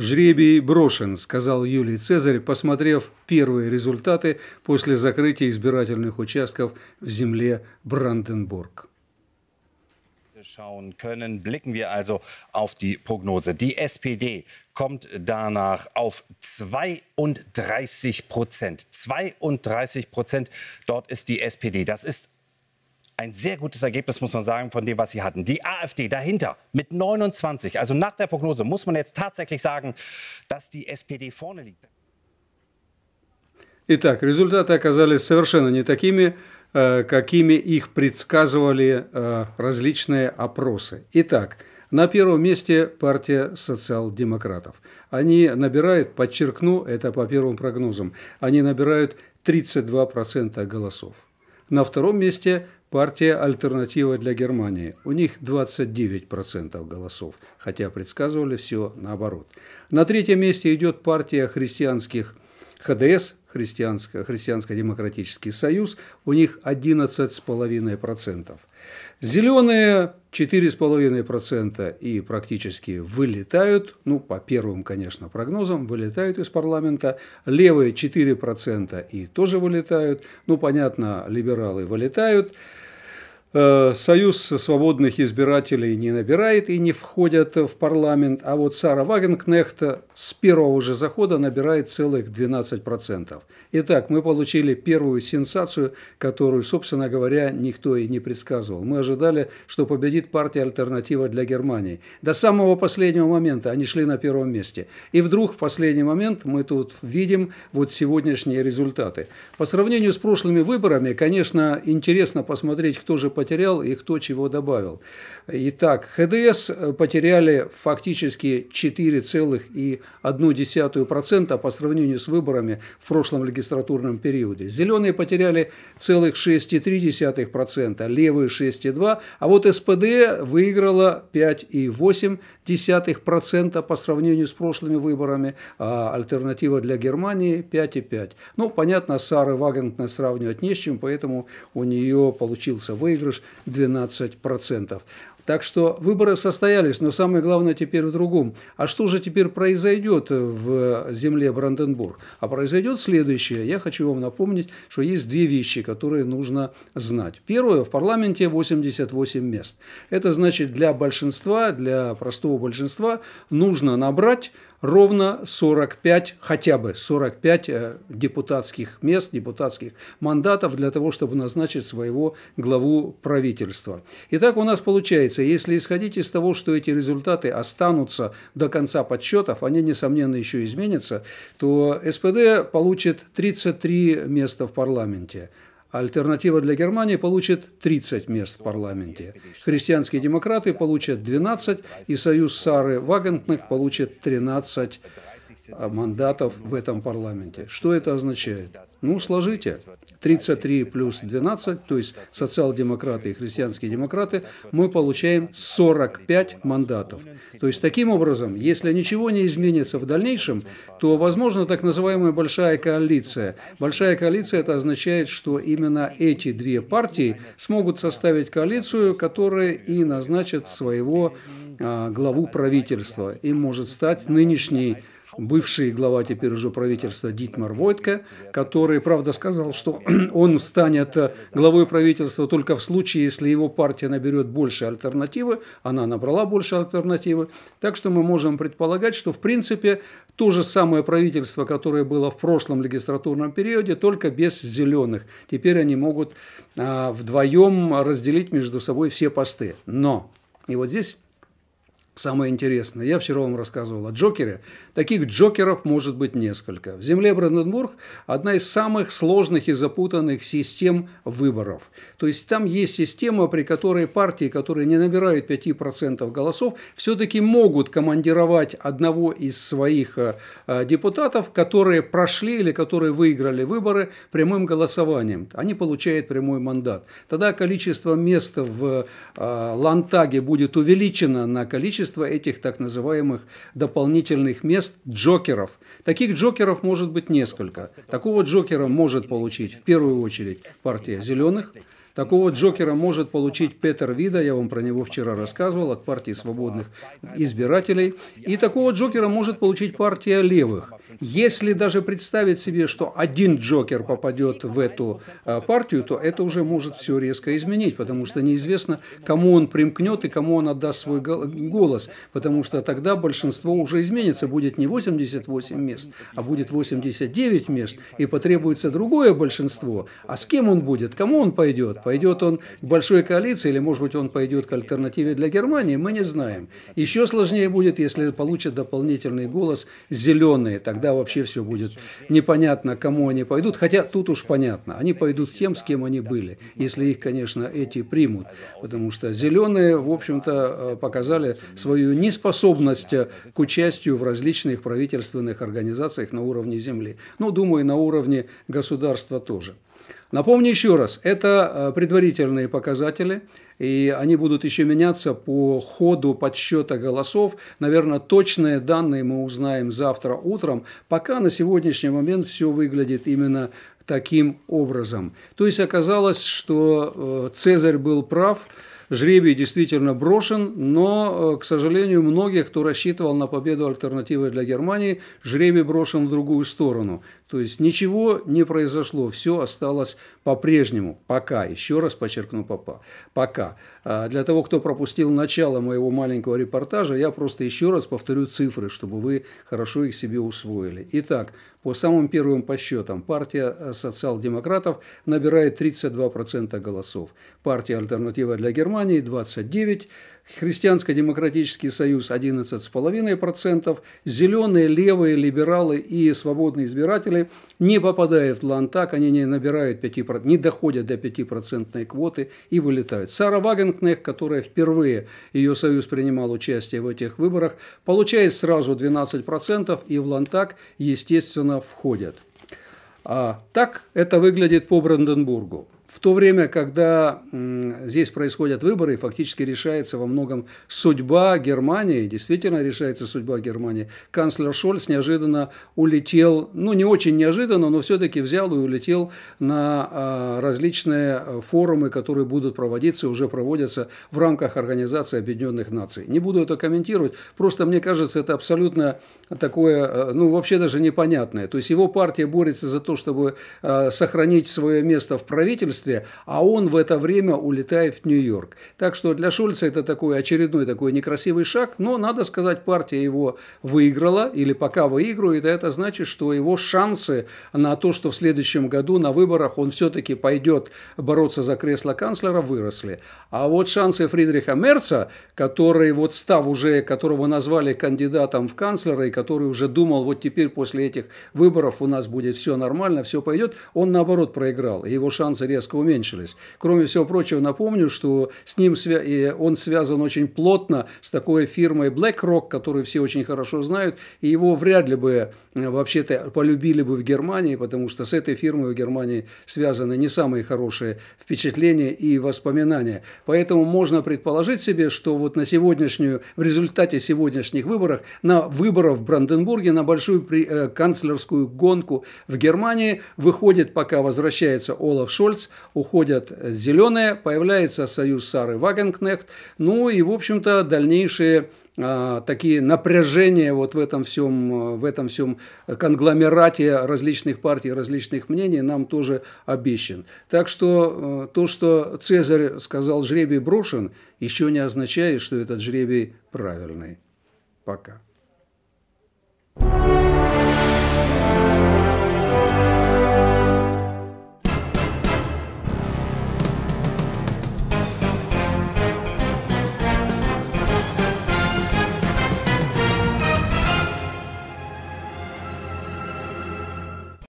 «Жребий брошен», – сказал Юлий Цезарь, посмотрев первые результаты после закрытия избирательных участков в земле Бранденбург. schauen können, blicken wir also auf die Prognose. Die SPD kommt danach auf 32 Prozent. 32 Prozent, dort ist die SPD. Das ist ein sehr gutes Ergebnis, muss man sagen, von dem, was sie hatten. Die AfD dahinter mit 29. Also nach der Prognose muss man jetzt tatsächlich sagen, dass die SPD vorne liegt. Итак, результаты оказались совершенно не такими, э, какими их предсказывали э, различные опросы. Итак, на первом месте партия социал-демократов. Они набирают, подчеркну, это по первым прогнозам, они набирают 32% голосов. На втором месте партия «Альтернатива для Германии». У них 29% голосов, хотя предсказывали все наоборот. На третьем месте идет партия христианских ХДС, Христианско- Христианско-демократический союз, у них 11,5%. Зеленые 4,5% и практически вылетают, ну, по первым, конечно, прогнозам, вылетают из парламента. Левые 4% и тоже вылетают. Ну, понятно, либералы вылетают. Э, союз свободных избирателей не набирает и не входят в парламент, а вот Сара Вагенкнехт с первого же захода набирает целых 12%. Итак, мы получили первую сенсацию, которую, собственно говоря, никто и не предсказывал. Мы ожидали, что победит партия «Альтернатива для Германии». До самого последнего момента они шли на первом месте. И вдруг в последний момент мы тут видим вот сегодняшние результаты. По сравнению с прошлыми выборами, конечно, интересно посмотреть, кто же потерял и кто чего добавил. Итак, ХДС э, потеряли фактически 4,1% по сравнению с выборами в прошлом регистратурном периоде. Зеленые потеряли целых 6,3%, левые 6,2%, а вот СПД выиграла 5,8% по сравнению с прошлыми выборами, а альтернатива для Германии 5,5%. Ну, понятно, Сары Вагент сравнивать не с чем, поэтому у нее получился выигрыш лишь 12%. Так что выборы состоялись, но самое главное теперь в другом. А что же теперь произойдет в земле Бранденбург? А произойдет следующее. Я хочу вам напомнить, что есть две вещи, которые нужно знать. Первое, в парламенте 88 мест. Это значит для большинства, для простого большинства нужно набрать ровно 45, хотя бы 45 э, депутатских мест, депутатских мандатов для того, чтобы назначить своего главу правительства. Итак, у нас получается разумеется, если исходить из того, что эти результаты останутся до конца подсчетов, они, несомненно, еще изменятся, то СПД получит 33 места в парламенте. Альтернатива для Германии получит 30 мест в парламенте. Христианские демократы получат 12, и союз Сары Вагентных получит 13 а мандатов в этом парламенте. Что это означает? Ну, сложите. 33 плюс 12, то есть социал-демократы и христианские демократы, мы получаем 45 мандатов. То есть, таким образом, если ничего не изменится в дальнейшем, то, возможно, так называемая большая коалиция. Большая коалиция – это означает, что именно эти две партии смогут составить коалицию, которая и назначит своего а, главу правительства. Им может стать нынешний бывший глава теперь уже правительства Дитмар Войтке, который, правда, сказал, что он станет главой правительства только в случае, если его партия наберет больше альтернативы. Она набрала больше альтернативы. Так что мы можем предполагать, что, в принципе, то же самое правительство, которое было в прошлом легистратурном периоде, только без зеленых. Теперь они могут а, вдвоем разделить между собой все посты. Но, и вот здесь Самое интересное, я вчера вам рассказывал о Джокере. Таких Джокеров может быть несколько. В земле Бранденбург одна из самых сложных и запутанных систем выборов. То есть там есть система, при которой партии, которые не набирают 5% голосов, все-таки могут командировать одного из своих э, депутатов, которые прошли или которые выиграли выборы прямым голосованием. Они получают прямой мандат. Тогда количество мест в э, Лантаге будет увеличено на количество количество этих так называемых дополнительных мест джокеров. Таких джокеров может быть несколько. Такого джокера может получить в первую очередь партия зеленых, Такого Джокера может получить Петер Вида, я вам про него вчера рассказывал, от партии свободных избирателей. И такого Джокера может получить партия левых. Если даже представить себе, что один Джокер попадет в эту а, партию, то это уже может все резко изменить, потому что неизвестно, кому он примкнет и кому он отдаст свой голос, потому что тогда большинство уже изменится, будет не 88 мест, а будет 89 мест, и потребуется другое большинство. А с кем он будет, кому он пойдет? Пойдет он к большой коалиции или, может быть, он пойдет к альтернативе для Германии, мы не знаем. Еще сложнее будет, если получит дополнительный голос зеленые. Тогда вообще все будет непонятно, кому они пойдут. Хотя тут уж понятно, они пойдут тем, с кем они были. Если их, конечно, эти примут. Потому что зеленые, в общем-то, э, показали свою неспособность э, к участию в различных правительственных организациях на уровне земли. Ну, думаю, на уровне государства тоже. Напомню еще раз, это э, предварительные показатели, и они будут еще меняться по ходу подсчета голосов. Наверное, точные данные мы узнаем завтра утром. Пока на сегодняшний момент все выглядит именно таким образом. То есть оказалось, что э, Цезарь был прав, жребий действительно брошен, но, э, к сожалению, многие, кто рассчитывал на победу альтернативы для Германии, жребий брошен в другую сторону. То есть ничего не произошло, все осталось по-прежнему, пока, еще раз подчеркну, папа, пока. А для того, кто пропустил начало моего маленького репортажа, я просто еще раз повторю цифры, чтобы вы хорошо их себе усвоили. Итак, по самым первым подсчетам, партия э, социал-демократов набирает 32% голосов, партия «Альтернатива для Германии» 29%, Христианско-демократический союз 11,5%, зеленые, левые, либералы и свободные избиратели не попадают в Лантак, они не набирают 5%, не доходят до 5% квоты и вылетают. Сара Вагенкнех, которая впервые, ее союз принимал участие в этих выборах, получает сразу 12% и в Лантак, естественно, входят. А так это выглядит по Бранденбургу в то время, когда здесь происходят выборы и фактически решается во многом судьба Германии, действительно решается судьба Германии, канцлер Шольц неожиданно улетел, ну не очень неожиданно, но все-таки взял и улетел на а, различные э, форумы, которые будут проводиться, и уже проводятся в рамках Организации Объединенных Наций. Не буду это комментировать, просто мне кажется, это абсолютно такое, э, ну вообще даже непонятное. То есть его партия борется за то, чтобы э, сохранить свое место в правительстве, правительстве, а он в это время улетает в Нью-Йорк. Так что для Шульца это такой очередной такой некрасивый шаг, но, надо сказать, партия его выиграла или пока выигрывает, а это значит, что его шансы на то, что в следующем году на выборах он все-таки пойдет бороться за кресло канцлера, выросли. А вот шансы Фридриха Мерца, который вот став уже, которого назвали кандидатом в канцлера и который уже думал, вот теперь после этих выборов у нас будет все нормально, все пойдет, он наоборот проиграл. и Его шансы резко резко уменьшились. Кроме всего прочего, напомню, что с ним свя- он связан очень плотно с такой фирмой BlackRock, которую все очень хорошо знают, и его вряд ли бы э, вообще-то полюбили бы в Германии, потому что с этой фирмой в Германии связаны не самые хорошие впечатления и воспоминания. Поэтому можно предположить себе, что вот на сегодняшнюю, в результате сегодняшних выборов, на выборах в Бранденбурге, на большую при, э, канцлерскую гонку в Германии выходит, пока возвращается Олаф Шольц, уходят зеленые, появляется союз Сары Вагенкнехт, ну и, в общем-то, дальнейшие а, такие напряжения вот в этом всем, в этом всем конгломерате различных партий, различных мнений нам тоже обещан. Так что э, то, что Цезарь сказал «жребий брошен», еще не означает, что этот жребий правильный. Пока. thank you